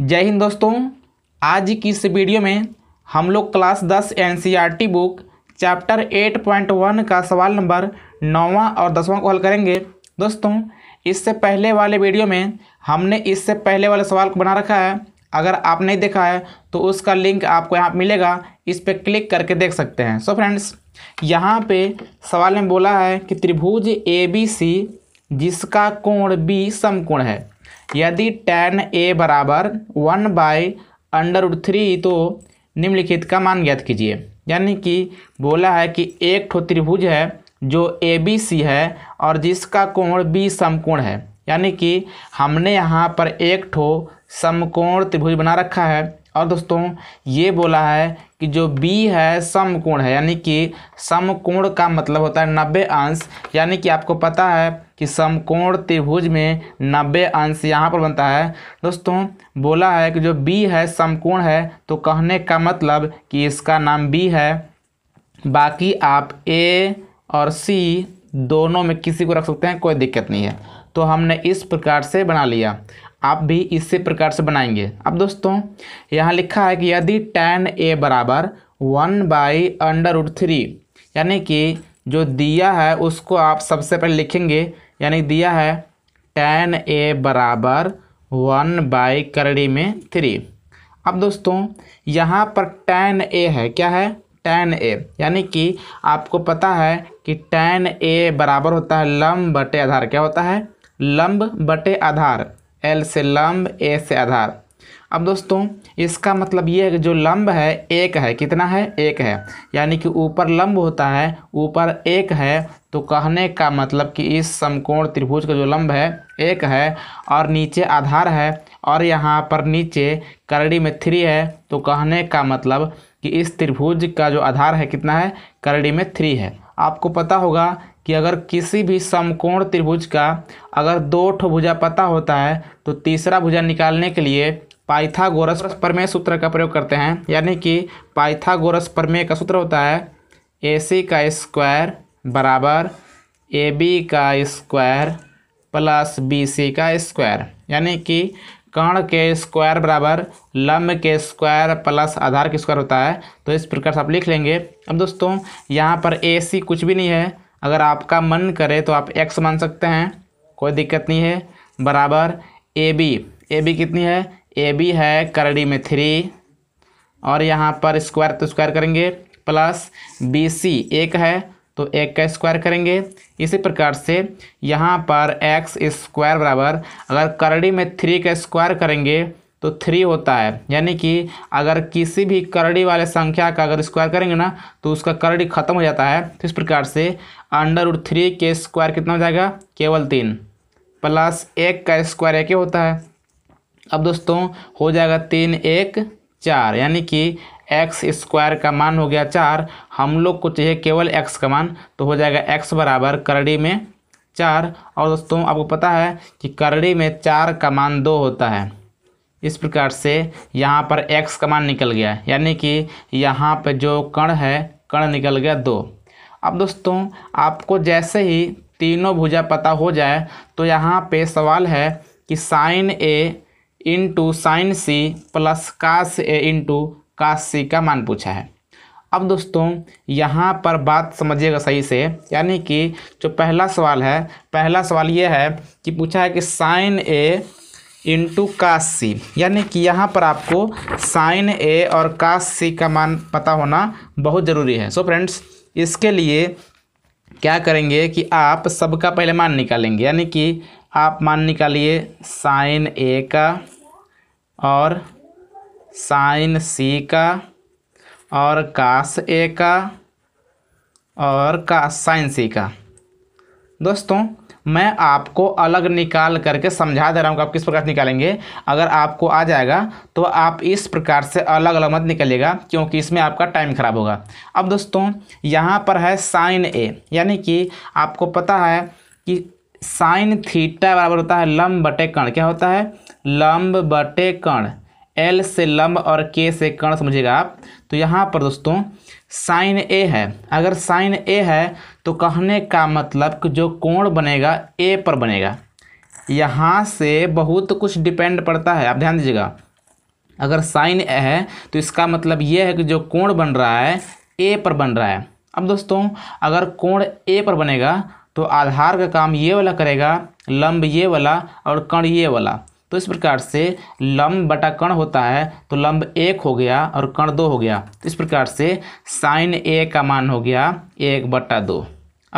जय हिंद दोस्तों आज की इस वीडियो में हम लोग क्लास दस NCERT book chapter eight point one का सवाल नंबर नौवा और दसवां को हल करेंगे दोस्तों इससे पहले वाले वीडियो में हमने इससे पहले वाले सवाल को बना रखा है अगर आप नहीं देखा है तो उसका लिंक आपको यहाँ मिलेगा इस पर क्लिक करके देख सकते हैं सो फ्रेंड्स यहाँ पे सवाल में बोला है कि त्रिभुज ए बी सी जिसका कोण बी समकोण है यदि टेन ए बराबर one by under root three तो निम्नलिखित का मान ज्ञात कीजिए यानी कि बोला है कि एक ठो त्रिभुज है जो ए बी सी है और जिसका कोण बी समकोण है यानी कि हमने यहाँ पर एक ठो समकोण त्रिभुज बना रखा है और दोस्तों ये बोला है कि जो B है समकोण है यानी कि समकोण का मतलब होता है नब्बे अंश यानी कि आपको पता है कि समकोण त्रिभुज में नब्बे अंश यहाँ पर बनता है दोस्तों बोला है कि जो B है समकोण है तो कहने का मतलब कि इसका नाम B है बाकी आप A और C दोनों में किसी को रख सकते हैं कोई दिक्कत नहीं है तो हमने इस प्रकार से बना लिया आप भी इसी प्रकार से बनाएंगे अब दोस्तों यहाँ लिखा है कि यदि टेन ए बराबर one by under root three यानी कि जो दिया है उसको आप सबसे पहले लिखेंगे यानी दिया है टेन ए बराबर वन बाई करड़ी में थ्री अब दोस्तों यहाँ पर टेन ए है क्या है टेन ए यानी कि आपको पता है कि टेन ए बराबर होता है लम्ब बटे आधार क्या होता है लम्ब बटे आधार एल से लंब ए से आधार अब दोस्तों इसका मतलब ये है कि जो लंब है एक है कितना है एक है यानी कि ऊपर लंब होता है ऊपर एक है तो कहने का मतलब कि इस समकोण त्रिभुज का जो लंब है एक है और नीचे आधार है और यहाँ पर नीचे करड़ी में थ्री है तो कहने का मतलब कि इस त्रिभुज का जो आधार है कितना है करड़ी में थ्री है आपको पता होगा कि अगर किसी भी समकोण त्रिभुज का अगर दो ठो भुजा पता होता है तो तीसरा भुजा निकालने के लिए पाइथागोरस प्रमेय सूत्र का प्रयोग करते हैं यानी कि पाइथागोरस प्रमेय का सूत्र होता है ए सी का स्क्वायर बराबर ए बी का स्क्वायर प्लस बी सी का स्क्वायर यानी कि कर्ण के स्क्वायर बराबर लम्ब के स्क्वायर प्लस आधार के स्क्वायर होता है तो इस प्रकार से आप लिख लेंगे अब दोस्तों यहाँ पर ए सी कुछ भी नहीं है अगर आपका मन करे तो आप एक्स मान सकते हैं कोई दिक्कत नहीं है बराबर ए बी ए बी कितनी है ए बी है करड़ी में थ्री और यहाँ पर स्क्वायर तो स्क्वायर करेंगे प्लस बी सी एक है तो एक का स्क्वायर करेंगे इसी प्रकार से यहाँ पर एक्स स्क्वायर बराबर अगर करड़ी में थ्री का स्क्वायर करेंगे तो थ्री होता है यानी कि अगर किसी भी करड़ी वाले संख्या का अगर स्क्वायर करेंगे ना तो उसका करड़ी खत्म हो जाता है तो इस प्रकार से अंडर उड थ्री के स्क्वायर कितना हो जाएगा केवल तीन प्लस एक का स्क्वायर एक ही होता है अब दोस्तों हो जाएगा तीन एक चार यानी कि एक्स स्क्वायर का मान हो गया चार हम लोग को चाहिए केवल एक्स का मान तो हो जाएगा एक्स बराबर करड़ी में चार और दोस्तों आपको पता है कि करड़ी में चार का मान दो होता है इस प्रकार से यहाँ पर x का मान निकल गया यानी कि यहाँ पर जो कण है कण निकल गया दो अब दोस्तों आपको जैसे ही तीनों भुजा पता हो जाए तो यहाँ पे सवाल है कि sine A into sine C plus cos A into का सी का मान पूछा है अब दोस्तों यहाँ पर बात समझिएगा सही से यानी कि जो पहला सवाल है पहला सवाल ये है कि पूछा है कि साइन ए इंटू कास सी यानी कि यहाँ पर आपको साइन ए और कास सी का मान पता होना बहुत ज़रूरी है सो so फ्रेंड्स इसके लिए क्या करेंगे कि आप सबका पहले मान निकालेंगे यानी कि आप मान निकालिए साइन ए का और साइन सी का और कास ए का और का साइन सी का दोस्तों मैं आपको अलग निकाल करके समझा दे रहा हूँ कि आप किस प्रकार से निकालेंगे अगर आपको आ जाएगा तो आप इस प्रकार से अलग अलग मत निकलेगा क्योंकि इसमें आपका टाइम ख़राब होगा अब दोस्तों यहाँ पर है साइन ए यानी कि आपको पता है कि साइन थीटा बराबर होता है लम्ब बटे कण क्या होता है लम्ब बटे कण एल से लंब और के से कर्ण समझिएगा आप तो यहाँ पर दोस्तों साइन ए है अगर साइन ए है तो कहने का मतलब कि जो कोण बनेगा ए पर बनेगा यहाँ से बहुत कुछ डिपेंड पड़ता है आप ध्यान दीजिएगा अगर साइन ए है तो इसका मतलब ये है कि जो कोण बन रहा है ए पर बन रहा है अब दोस्तों अगर कोण ए पर बनेगा तो आधार का काम ये वाला करेगा लंब ये वाला और कण ये वाला तो इस प्रकार से लंब बटा कण होता है तो लंब एक हो गया और कण दो हो गया तो इस प्रकार से साइन ए का मान हो गया एक बटा दो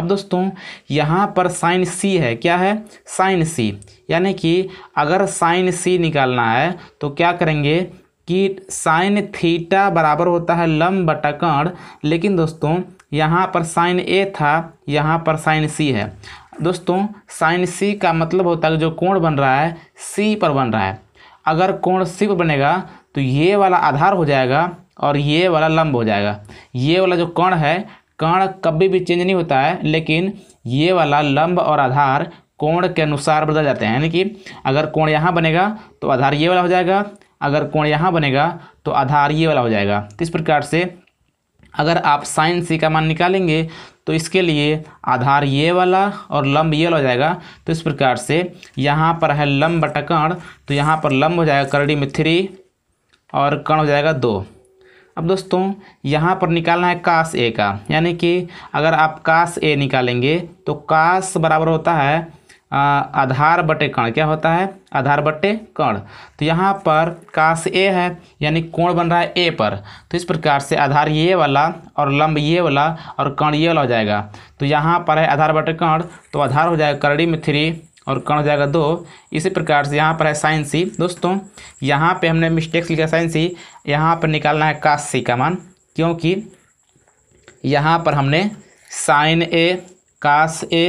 अब दोस्तों यहाँ पर साइन सी है क्या है साइन सी यानी कि अगर साइन सी निकालना है तो क्या करेंगे कि साइन थीटा बराबर होता है लम्ब बटा कण लेकिन दोस्तों यहाँ पर साइन ए था यहाँ पर साइन सी है दोस्तों साइन सी का मतलब होता है जो कोण बन रहा है सी पर बन रहा है अगर कोण सी पर बनेगा तो ये वाला आधार हो जाएगा और ये वाला लंब हो जाएगा ये वाला जो कण है कोण कभी भी चेंज नहीं होता है लेकिन ये वाला लंब और आधार कोण के अनुसार बदल जाते हैं यानी कि अगर कोण यहाँ बनेगा तो आधार ये वाला हो जाएगा अगर कोण यहाँ बनेगा तो आधार ये वाला हो जाएगा इस प्रकार से अगर आप साइन सी का मान निकालेंगे तो इसके लिए आधार ये वाला और लंब ये वाला हो जाएगा तो इस प्रकार से यहाँ पर है लंब बटा कर्ण तो यहाँ पर लंब हो जाएगा करड़ी में थ्री और कर्ण हो जाएगा दो अब दोस्तों यहाँ पर निकालना है काश ए का यानी कि अगर आप काश ए निकालेंगे तो काश बराबर होता है आधार बटे कण क्या होता है आधार बट्टे कर्ण तो यहाँ पर काश ए है यानी कोण बन रहा है ए पर तो इस प्रकार से आधार ये वाला और लंब ये वाला और कर्ण ये वाला हो जाएगा तो यहाँ पर है आधार बट्टे कर्ण तो आधार हो जाएगा करड़ी में थ्री और कर्ण हो जाएगा दो इसी प्रकार से यहाँ पर है साइन सी दोस्तों यहाँ पर हमने मिस्टेक्स लिखा साइन सी यहाँ पर निकालना है काश सी का मान क्योंकि यहाँ पर हमने साइन ए काश ए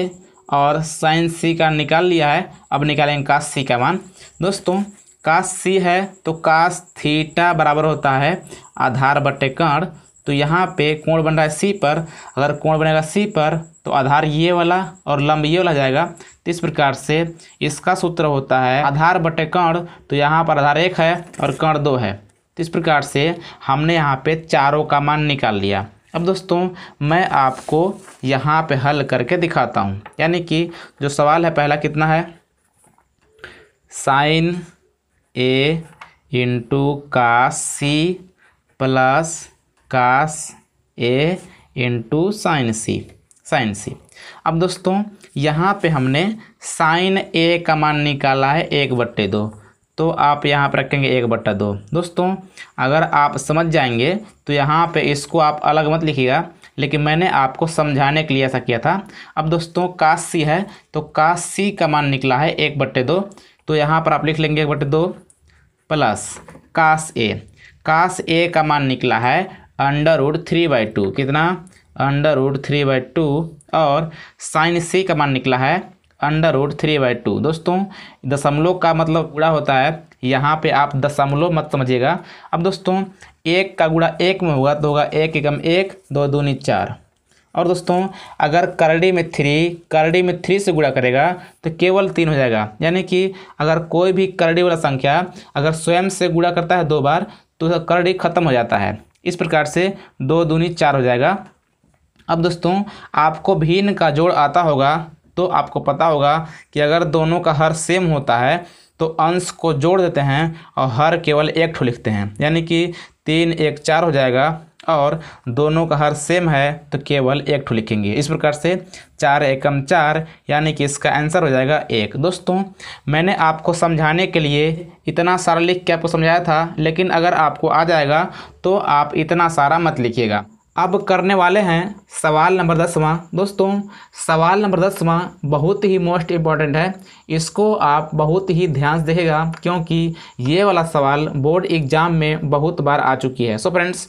और साइन सी का निकाल लिया है अब निकालेंगे कास सी का मान दोस्तों कास सी है तो कास थीटा बराबर होता है आधार बटे कर्ण तो यहाँ पे कोण बन रहा है सी पर अगर कोण बनेगा सी पर तो आधार ये वाला और लंब ये वाला जाएगा तो इस प्रकार से इसका सूत्र होता है आधार बटे कर्ण तो यहाँ पर आधार एक है और कर्ण दो है तो इस प्रकार से हमने यहाँ पे चारों का मान निकाल लिया अब दोस्तों मैं आपको यहाँ पे हल करके दिखाता हूँ यानी कि जो सवाल है पहला कितना है साइन ए इंटू का C plus cos A into sine C sine C अब दोस्तों यहाँ पे हमने साइन ए का मान निकाला है एक बट्टे दो तो आप यहाँ पर रखेंगे एक बट्टा दो दोस्तों अगर आप समझ जाएंगे तो यहाँ पे इसको आप अलग मत लिखिएगा लेकिन मैंने आपको समझाने के लिए ऐसा किया था अब दोस्तों काश सी है तो काश सी का मान निकला है एक बट्टे दो तो यहाँ पर आप लिख लेंगे एक बट्टे दो प्लस काश ए काश ए का मान निकला है under root three by two कितना under root three by two और साइन सी का मान निकला है under root three by two दोस्तों दशमलव का मतलब गुड़ा होता है यहाँ पे आप दशमलव मत समझिएगा अब दोस्तों एक का गुड़ा एक में होगा तो होगा एक एकम एक दो दूनी चार और दोस्तों अगर करडी में थ्री करडी में थ्री से गुड़ा करेगा तो केवल तीन हो जाएगा यानी कि अगर कोई भी करडी वाला संख्या अगर स्वयं से गुड़ा करता है दो बार तो करडी खत्म हो जाता है इस प्रकार से दो दूनी चार हो जाएगा अब दोस्तों आपको भीन का जोड़ आता होगा तो आपको पता होगा कि अगर दोनों का हर सेम होता है तो अंश को जोड़ देते हैं और हर केवल एक ठो लिखते हैं यानी कि तीन एक चार हो जाएगा और दोनों का हर सेम है तो केवल एक ठो लिखेंगे इस प्रकार से चार एकम चार यानी कि इसका आंसर हो जाएगा एक दोस्तों मैंने आपको समझाने के लिए इतना सारा लिख के आपको समझाया था लेकिन अगर आपको आ जाएगा तो आप इतना सारा मत लिखिएगा अब करने वाले हैं सवाल नंबर दसवां दोस्तों सवाल नंबर दसवां बहुत ही मोस्ट इम्पॉर्टेंट है इसको आप बहुत ही ध्यान से देखेगा क्योंकि ये वाला सवाल बोर्ड एग्जाम में बहुत बार आ चुकी है सो फ्रेंड्स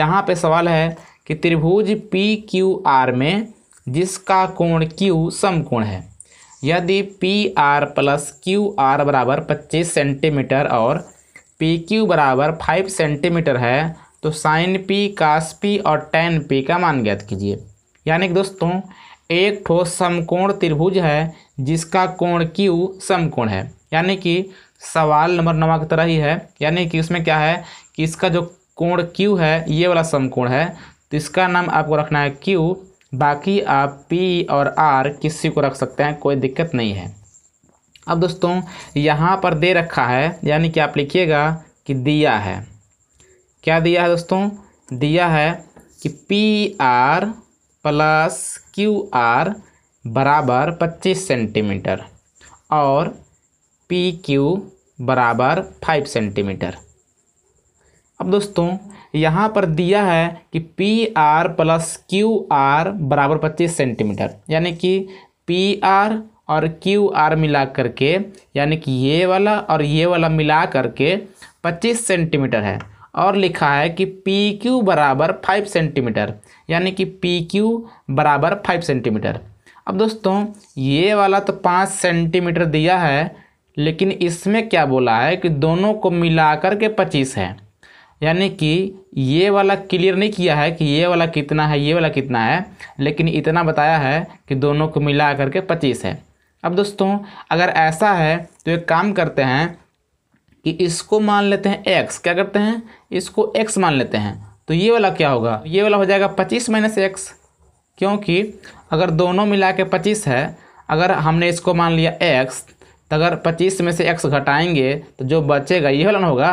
यहाँ पे सवाल है कि त्रिभुज पी क्यू आर में जिसका कोण क्यू समकोण है यदि P R plus Q R बराबर पच्चीस सेंटीमीटर और पी क्यू बराबर फाइव सेंटीमीटर है तो साइन पी कास पी और टेन पी का मान ज्ञात कीजिए यानी कि दोस्तों एक ठोस समकोण त्रिभुज है जिसका कोण क्यू समकोण है यानी कि सवाल नंबर नवा की तरह ही है यानी कि उसमें क्या है कि इसका जो कोण क्यू है ये वाला समकोण है तो इसका नाम आपको रखना है क्यू बाकी आप पी और आर किसी को रख सकते हैं कोई दिक्कत नहीं है अब दोस्तों यहाँ पर दे रखा है यानी कि आप लिखिएगा कि दिया है क्या दिया है दोस्तों दिया है कि P R plus Q R बराबर पच्चीस सेंटीमीटर और पी क्यू बराबर फाइव सेंटीमीटर अब दोस्तों यहाँ पर दिया है कि P R plus Q R बराबर पच्चीस सेंटीमीटर यानी कि पी आर और क्यू आर मिला करके यानी कि ये वाला और ये वाला मिला करके पच्चीस सेंटीमीटर है और लिखा है कि पी क्यू बराबर फाइव सेंटीमीटर यानी कि पी क्यू बराबर फाइव सेंटीमीटर अब दोस्तों ये वाला तो पाँच सेंटीमीटर दिया है लेकिन इसमें क्या बोला है कि दोनों को मिला कर के पच्चीस है यानी कि ये वाला क्लियर नहीं किया है कि ये वाला कितना है ये वाला कितना है लेकिन इतना बताया है कि दोनों को मिला करके पच्चीस है अब दोस्तों अगर ऐसा है तो एक काम करते हैं कि इसको मान लेते हैं एक्स क्या करते हैं इसको एक्स मान लेते हैं तो ये वाला क्या होगा ये वाला हो जाएगा पच्चीस माइनस एक्स क्योंकि अगर दोनों मिला के पच्चीस है अगर हमने इसको मान लिया एक्स तो अगर पच्चीस में से एक्स घटाएंगे तो जो बचेगा ये वाला होगा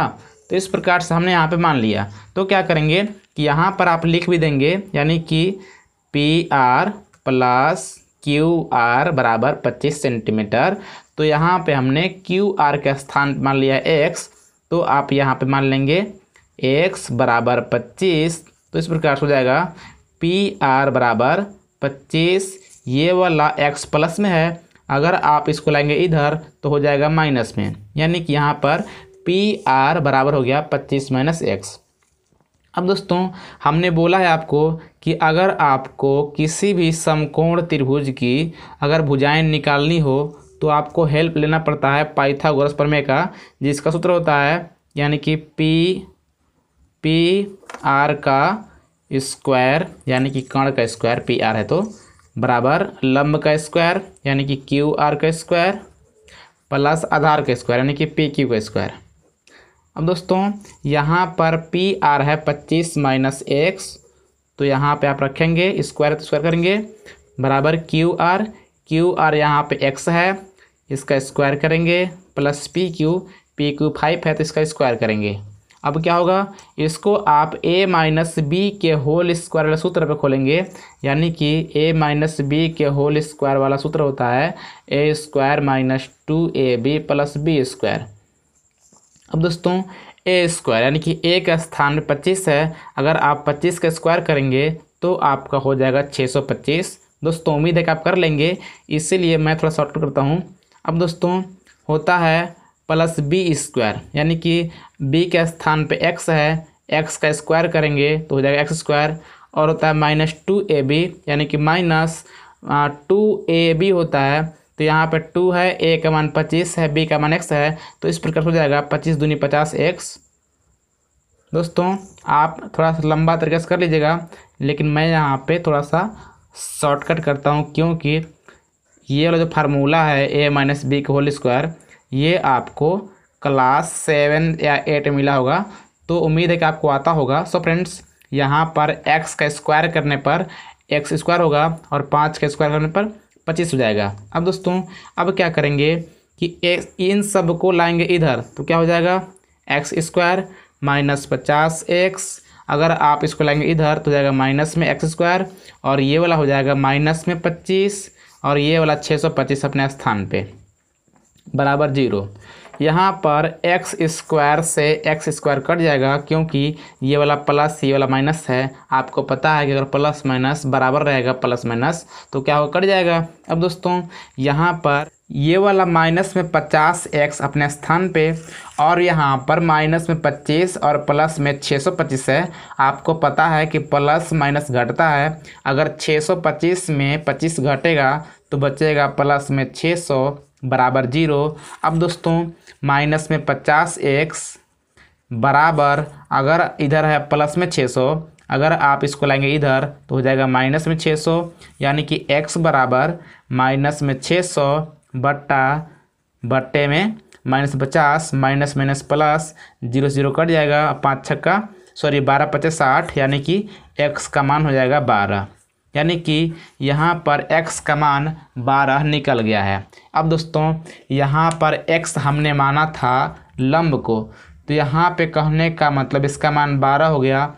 तो इस प्रकार से हमने यहाँ पे मान लिया तो क्या करेंगे कि यहाँ पर आप लिख भी देंगे यानी कि P R plus Q R बराबर पच्चीस सेंटीमीटर तो यहाँ पे हमने क्यू आर के स्थान मान लिया एक्स तो आप यहाँ पे मान लेंगे एक्स बराबर पच्चीस तो इस प्रकार से हो जाएगा पी आर बराबर पच्चीस ये वाला एक्स प्लस में है अगर आप इसको लाएंगे इधर तो हो जाएगा माइनस में यानी कि यहाँ पर पी आर बराबर हो गया पच्चीस माइनस एक्स अब दोस्तों हमने बोला है आपको कि अगर आपको किसी भी समकोण त्रिभुज की अगर भुजाएं निकालनी हो तो आपको हेल्प लेना पड़ता है पाइथागोरस प्रमेय का जिसका सूत्र होता है यानी कि पी पी आर का स्क्वायर यानी कि कर्ण का स्क्वायर पी आर है तो बराबर लंब का स्क्वायर यानी कि क्यू आर का स्क्वायर प्लस आधार का स्क्वायर यानी कि पी क्यू का स्क्वायर अब दोस्तों यहाँ पर पी आर है पच्चीस माइनस एक्स तो यहाँ पे आप रखेंगे स्क्वायर तो स्क्वायर करेंगे बराबर क्यू आर क्यू आर यहाँ पे एक्स है इसका स्क्वायर करेंगे plus P Q P Q five है तो इसका स्क्वायर करेंगे अब क्या होगा इसको आप a माइनस बी के होल स्क्वायर वाला सूत्र पर खोलेंगे यानी कि a माइनस बी के होल स्क्वायर वाला सूत्र होता है A square minus two A B plus B square अब दोस्तों ए स्क्वायर यानी कि ए स्थान स्थान पच्चीस है अगर आप पच्चीस का स्क्वायर करेंगे तो आपका हो जाएगा छः सौ पच्चीस दोस्तों उम्मीद है कि आप कर लेंगे इसीलिए मैं थोड़ा शॉर्टकट करता हूँ अब दोस्तों होता है प्लस बी स्क्वायर यानी कि बी के स्थान पे एक्स है एक्स का स्क्वायर करेंगे तो हो जाएगा एक्स स्क्वायर और होता है माइनस टू ए बी यानी कि माइनस टू ए बी होता है तो यहाँ पे टू है ए का मान पच्चीस है बी का मान एक्स है तो इस प्रकार हो जाएगा पच्चीस दूनी पचास एक्स दोस्तों आप थोड़ा सा लंबा तरीके से कर लीजिएगा लेकिन मैं यहाँ पे थोड़ा सा शॉर्टकट करता हूँ क्योंकि ये वाला जो फार्मूला है ए माइनस बी का होल स्क्वायर ये आपको क्लास सेवन या एट मिला होगा तो उम्मीद है कि आपको आता होगा सो फ्रेंड्स यहाँ पर एक्स का स्क्वायर करने पर एक्स स्क्वायर होगा और पाँच का स्क्वायर करने पर पच्चीस हो जाएगा अब दोस्तों अब क्या करेंगे कि इन सब को लाएंगे इधर तो क्या हो जाएगा एक्स स्क्वायर माइनस पचास एक्स अगर आप इसको लाएंगे इधर तो जाएगा माइनस में एक्स स्क्वायर और ये वाला हो जाएगा माइनस में पच्चीस और ये वाला छः सौ पच्चीस अपने स्थान पे बराबर जीरो यहाँ पर एक्स स्क्वायर से एक्स स्क्वायर कट जाएगा क्योंकि ये वाला प्लस ये वाला माइनस है आपको पता है कि अगर प्लस माइनस बराबर रहेगा प्लस माइनस तो क्या होगा कट जाएगा अब दोस्तों यहाँ पर ये वाला माइनस में पचास एक्स अपने स्थान पे और यहाँ पर माइनस में पच्चीस और प्लस में छः सौ पच्चीस है आपको पता है कि प्लस माइनस घटता है अगर छः सौ पच्चीस में पच्चीस घटेगा तो बचेगा प्लस में छः सौ बराबर जीरो अब दोस्तों माइनस में पचास एक्स बराबर अगर इधर है प्लस में छः सौ अगर आप इसको लाएंगे इधर तो हो जाएगा माइनस में छः सौ यानी कि एक्स बराबर माइनस में छः सौ बट्टा बट्टे में माइनस पचास minus minus plus zero zero cut जाएगा पाँच छक्का सॉरी बारह पचास साठ यानी कि एक्स का मान हो जाएगा बारह यानी कि यहाँ पर x का मान बारह निकल गया है अब दोस्तों यहाँ पर x हमने माना था लंब को तो यहाँ पे कहने का मतलब इसका मान बारह हो गया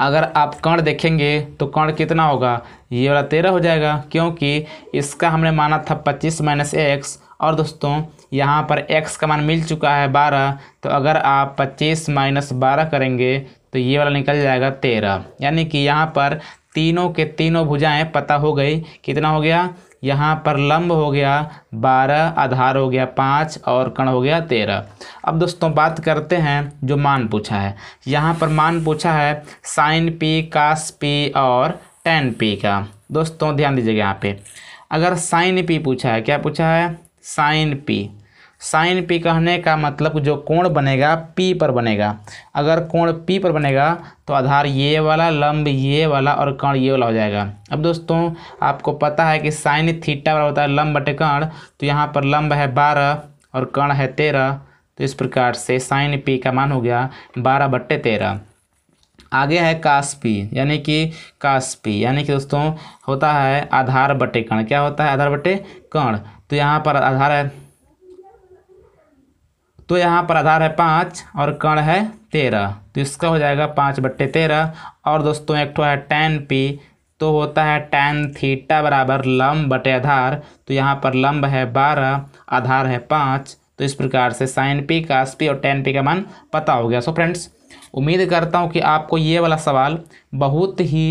अगर आप कर्ण देखेंगे तो कर्ण कितना होगा ये वाला तेरह हो जाएगा क्योंकि इसका हमने माना था पच्चीस माइनस एक्स और दोस्तों यहाँ पर x का मान मिल चुका है बारह तो अगर आप पच्चीस माइनस बारह करेंगे तो ये वाला निकल जाएगा तेरह यानी कि यहाँ पर तीनों के तीनों भुजाएं पता हो गई कितना हो गया यहाँ पर लंब हो गया बारह आधार हो गया पाँच और कण हो गया तेरह अब दोस्तों बात करते हैं जो मान पूछा है यहाँ पर मान पूछा है साइन पी कास पी और टेन पी का दोस्तों ध्यान दीजिएगा यहाँ पे अगर साइन पी पूछा है क्या पूछा है साइन पी साइन पी कहने का मतलब जो कोण बनेगा पी पर बनेगा अगर कोण पी पर बनेगा तो आधार ये वाला लंब ये वाला और कर्ण ये वाला हो जाएगा अब दोस्तों आपको पता है कि साइन थीटा वाला होता है लंब बटे कर्ण तो यहाँ पर लंब है बारह और कर्ण है तेरह तो इस प्रकार से साइन पी का मान हो गया बारह बट्टे तेरह आगे है कास्पी यानी कि कास्पी यानी कि दोस्तों होता है आधार बटे कर्ण क्या होता है आधार बटे कर्ण तो यहाँ पर आधार है तो यहाँ पर आधार है पाँच और कण है तेरह तो इसका हो जाएगा पाँच बट्टे तेरह और दोस्तों एक ठो है टेन पी तो होता है टेन थीटा बराबर लम्ब बटे आधार तो यहाँ पर लम्ब है बारह आधार है पाँच तो इस प्रकार से साइन पी कास पी और टेन पी का मान पता हो गया सो फ्रेंड्स उम्मीद करता हूँ कि आपको ये वाला सवाल बहुत ही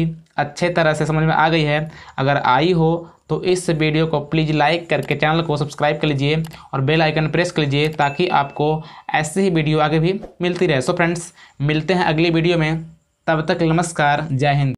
अच्छे तरह से समझ में आ गई है अगर आई हो तो इस वीडियो को प्लीज़ लाइक करके चैनल को सब्सक्राइब कर लीजिए और बेल आइकन प्रेस कर लीजिए ताकि आपको ऐसी ही वीडियो आगे भी मिलती रहे सो फ्रेंड्स मिलते हैं अगली वीडियो में तब तक नमस्कार जय हिंद